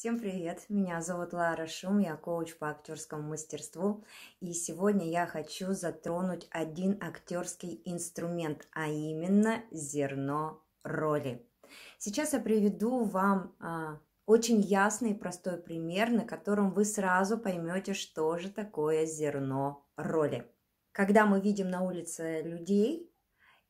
Всем привет! Меня зовут Лара Шум, я коуч по актерскому мастерству. И сегодня я хочу затронуть один актерский инструмент, а именно зерно роли. Сейчас я приведу вам а, очень ясный и простой пример, на котором вы сразу поймете, что же такое зерно роли. Когда мы видим на улице людей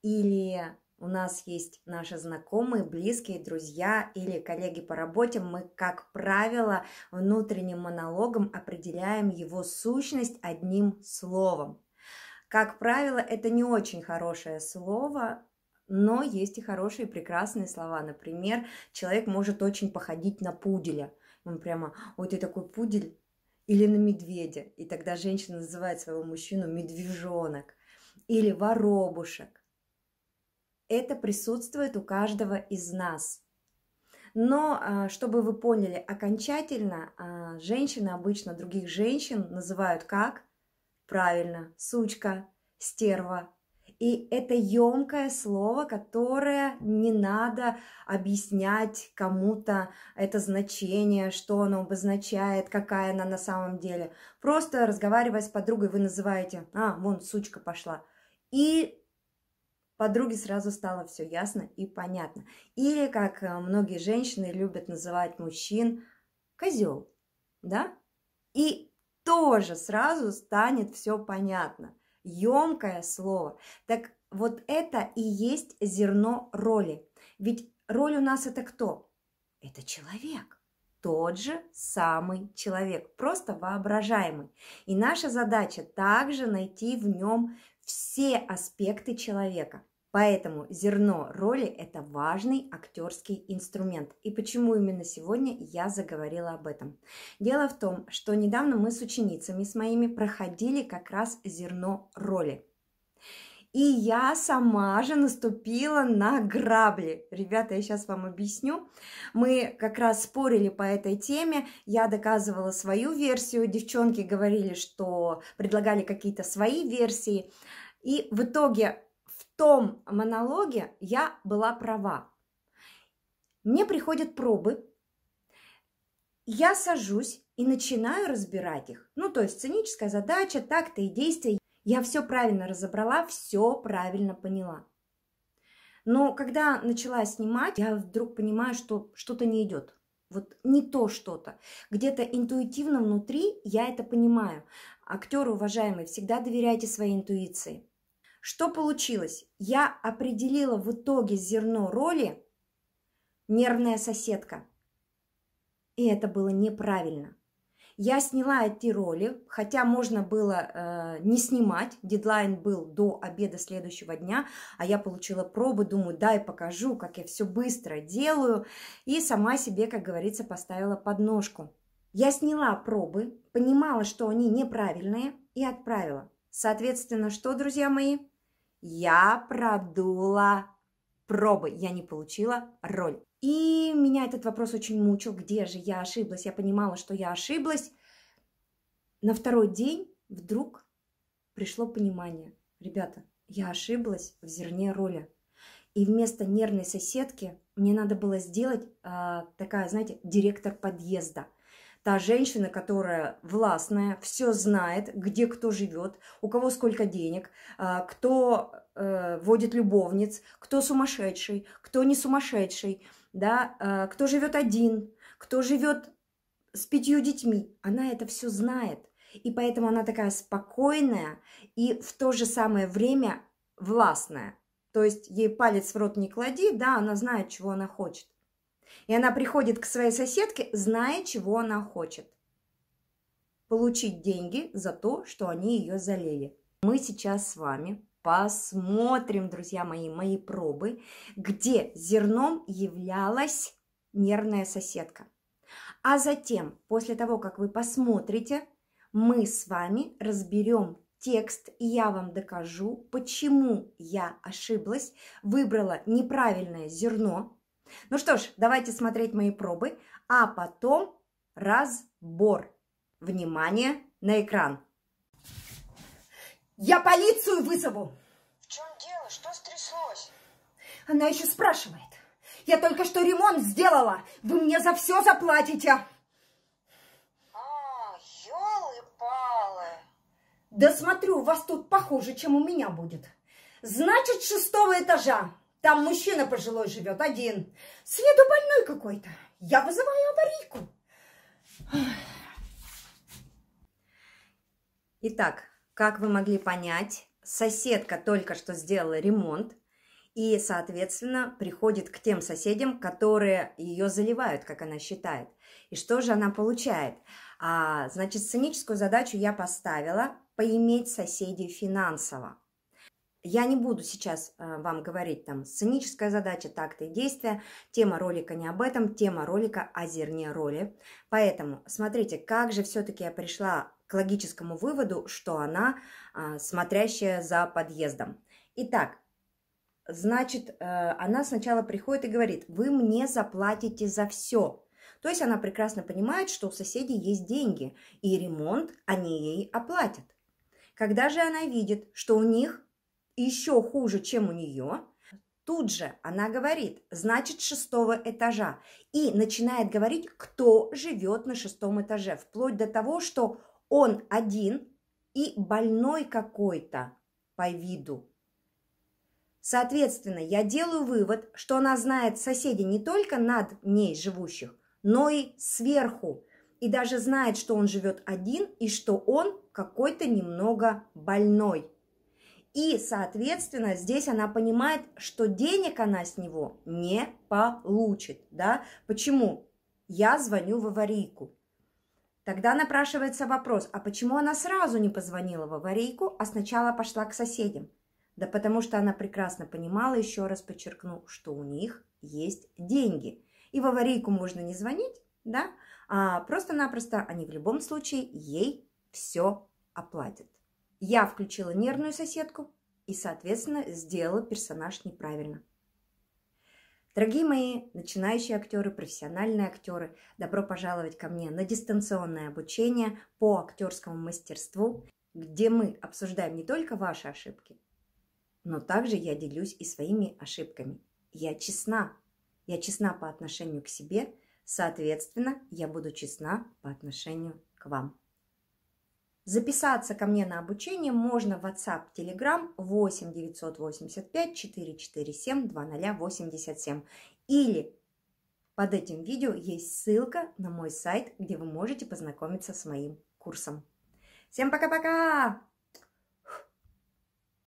или у нас есть наши знакомые, близкие, друзья или коллеги по работе, мы, как правило, внутренним монологом определяем его сущность одним словом. Как правило, это не очень хорошее слово, но есть и хорошие, прекрасные слова. Например, человек может очень походить на пуделя. Он прямо, ой, ты такой пудель, или на медведя. И тогда женщина называет своего мужчину медвежонок или воробушек это присутствует у каждого из нас. Но, а, чтобы вы поняли, окончательно а, женщины обычно других женщин называют как? Правильно, сучка, стерва. И это емкое слово, которое не надо объяснять кому-то это значение, что оно обозначает, какая она на самом деле. Просто разговаривая с подругой, вы называете, а, вон сучка пошла. И Подруге сразу стало все ясно и понятно. Или, как э, многие женщины любят называть мужчин, козел, да? И тоже сразу станет все понятно. Емкое слово. Так вот это и есть зерно роли. Ведь роль у нас это кто? Это человек тот же самый человек, просто воображаемый. И наша задача также найти в нем все аспекты человека. Поэтому зерно роли – это важный актерский инструмент. И почему именно сегодня я заговорила об этом? Дело в том, что недавно мы с ученицами с моими проходили как раз зерно роли. И я сама же наступила на грабли. Ребята, я сейчас вам объясню. Мы как раз спорили по этой теме. Я доказывала свою версию. Девчонки говорили, что предлагали какие-то свои версии. И в итоге том монологе я была права. Мне приходят пробы, я сажусь и начинаю разбирать их. Ну, то есть сценическая задача, такты и действия. Я все правильно разобрала, все правильно поняла. Но когда начала снимать, я вдруг понимаю, что что-то не идет. Вот не то что-то. Где-то интуитивно внутри я это понимаю. Актеры, уважаемые, всегда доверяйте своей интуиции. Что получилось? Я определила в итоге зерно роли нервная соседка. И это было неправильно. Я сняла эти роли, хотя можно было э, не снимать. Дедлайн был до обеда следующего дня, а я получила пробы, думаю, дай покажу, как я все быстро делаю. И сама себе, как говорится, поставила подножку. Я сняла пробы, понимала, что они неправильные, и отправила. Соответственно, что, друзья мои? я продула пробы, я не получила роль. И меня этот вопрос очень мучил, где же я ошиблась, я понимала, что я ошиблась. На второй день вдруг пришло понимание, ребята, я ошиблась в зерне роли. И вместо нервной соседки мне надо было сделать э, такая, знаете, директор подъезда – Та женщина, которая властная, все знает, где кто живет, у кого сколько денег, а, кто э, водит любовниц, кто сумасшедший, кто не сумасшедший, да, а, кто живет один, кто живет с пятью детьми. Она это все знает. И поэтому она такая спокойная и в то же самое время властная. То есть ей палец в рот не клади, да, она знает, чего она хочет. И она приходит к своей соседке, зная, чего она хочет. Получить деньги за то, что они ее залили. Мы сейчас с вами посмотрим, друзья мои, мои пробы, где зерном являлась нервная соседка. А затем, после того, как вы посмотрите, мы с вами разберем текст, и я вам докажу, почему я ошиблась, выбрала неправильное зерно, ну что ж, давайте смотреть мои пробы, а потом разбор. Внимание на экран. Я полицию вызову. В чем дело? Что стряслось? Она еще спрашивает. Я только что ремонт сделала. Вы мне за все заплатите. А, елы-палы. Да смотрю, у вас тут похуже, чем у меня будет. Значит, шестого этажа. Там мужчина пожилой живет, один. С виду больной какой-то. Я вызываю аварийку. Итак, как вы могли понять, соседка только что сделала ремонт и, соответственно, приходит к тем соседям, которые ее заливают, как она считает. И что же она получает? А, значит, сценическую задачу я поставила поиметь соседей финансово. Я не буду сейчас э, вам говорить там сценическая задача, такты и действия. Тема ролика не об этом, тема ролика о зерне роли. Поэтому смотрите, как же все-таки я пришла к логическому выводу, что она а, смотрящая за подъездом. Итак, значит, э, она сначала приходит и говорит, вы мне заплатите за все. То есть она прекрасно понимает, что у соседей есть деньги, и ремонт они ей оплатят. Когда же она видит, что у них еще хуже, чем у нее, тут же она говорит, значит, шестого этажа. И начинает говорить, кто живет на шестом этаже, вплоть до того, что он один и больной какой-то по виду. Соответственно, я делаю вывод, что она знает соседей не только над ней живущих, но и сверху. И даже знает, что он живет один и что он какой-то немного больной. И, соответственно, здесь она понимает, что денег она с него не получит. Да? Почему? Я звоню в аварийку. Тогда напрашивается вопрос, а почему она сразу не позвонила в аварийку, а сначала пошла к соседям? Да потому что она прекрасно понимала, еще раз подчеркну, что у них есть деньги. И в аварийку можно не звонить, да, а просто-напросто они в любом случае ей все оплатят. Я включила нервную соседку и, соответственно, сделала персонаж неправильно. Дорогие мои начинающие актеры, профессиональные актеры, добро пожаловать ко мне на дистанционное обучение по актерскому мастерству, где мы обсуждаем не только ваши ошибки, но также я делюсь и своими ошибками. Я честна. Я честна по отношению к себе, соответственно, я буду честна по отношению к вам. Записаться ко мне на обучение можно в WhatsApp, Telegram 8 985 447 2087 или под этим видео есть ссылка на мой сайт, где вы можете познакомиться с моим курсом. Всем пока-пока!